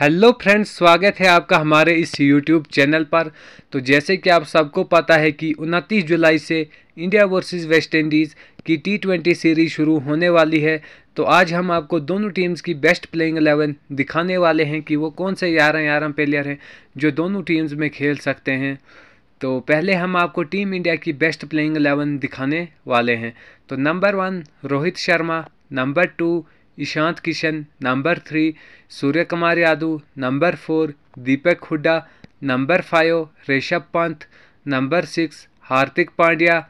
hello friends स्वागत है आपका हमारे इस यूट्यूब चैनल पर तो जैसे कि आप सबको पता है कि 29 जुलाई से इंडिया वर्सेस वेस्ट इंडीज़ की टी ट्वेंटी सीरीज शुरू होने वाली है तो आज हम आपको दोनों टीम्स की बेस्ट प्लेइंग एलेवन दिखाने वाले हैं कि वो कौन से ग्यारह ग्यारह प्लेयर हैं जो दोनों टीम्स में खेल सकते हैं तो पहले हम आपको टीम इंडिया की बेस्ट प्लेइंग एलेवन दिखाने वाले हैं तो number one Rohit Sharma number two Ishan Kishan number three Surya Kumar Yadav number four Deepak Hooda number five Rishabh Pant number six Hardik Pandya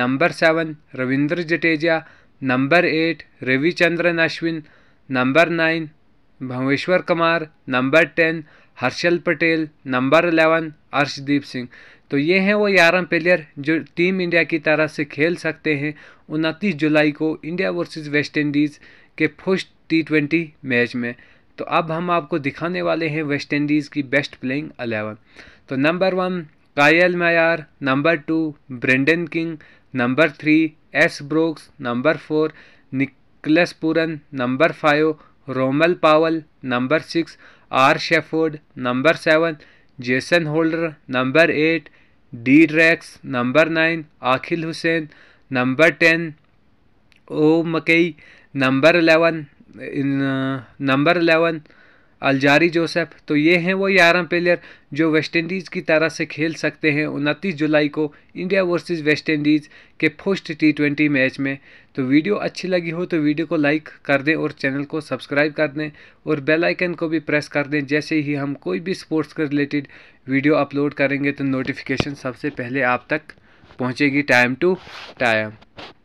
number seven Ravindra Jadeja number eight Ravichandran Ashwin number nine Bhuvneshwar Kumar number ten Harshal Patel number eleven Arshdeep Singh तो ये हैं वो ग्यारह प्लेयर जो टीम इंडिया की तरह से खेल सकते हैं उनतीस जुलाई को इंडिया वर्सेस वेस्ट इंडीज़ के फर्स्ट टी ट्वेंटी मैच में तो अब हम आपको दिखाने वाले हैं वेस्ट इंडीज़ की बेस्ट प्लेइंग अलेवन तो number one Kyle Mayers number two Brandon King number three S Brooks number four Nicholas Pooran number five Rovman Powell number six R Shepherd number seven Jason Holder number eight D Drakes number nine Akeal Hosein number ten O McCoy number eleven number eleven Alzarri Joseph तो ये हैं वो ग्यारह player जो waste Indies की तरह से खेल सकते हैं उनतीस जुलाई को इंडिया वर्सेस वेस्ट इंडीज़ के फर्स्ट टी ट्वेंटी मैच में तो वीडियो अच्छी लगी हो तो वीडियो को लाइक कर दें और चैनल को सब्सक्राइब कर दें और बेल आइकन को भी प्रेस कर दें जैसे ही हम कोई भी स्पोर्ट्स के रिलेटेड वीडियो अपलोड करेंगे तो नोटिफिकेशन सबसे पहले आप तक पहुँचेगी टाइम टू टाइम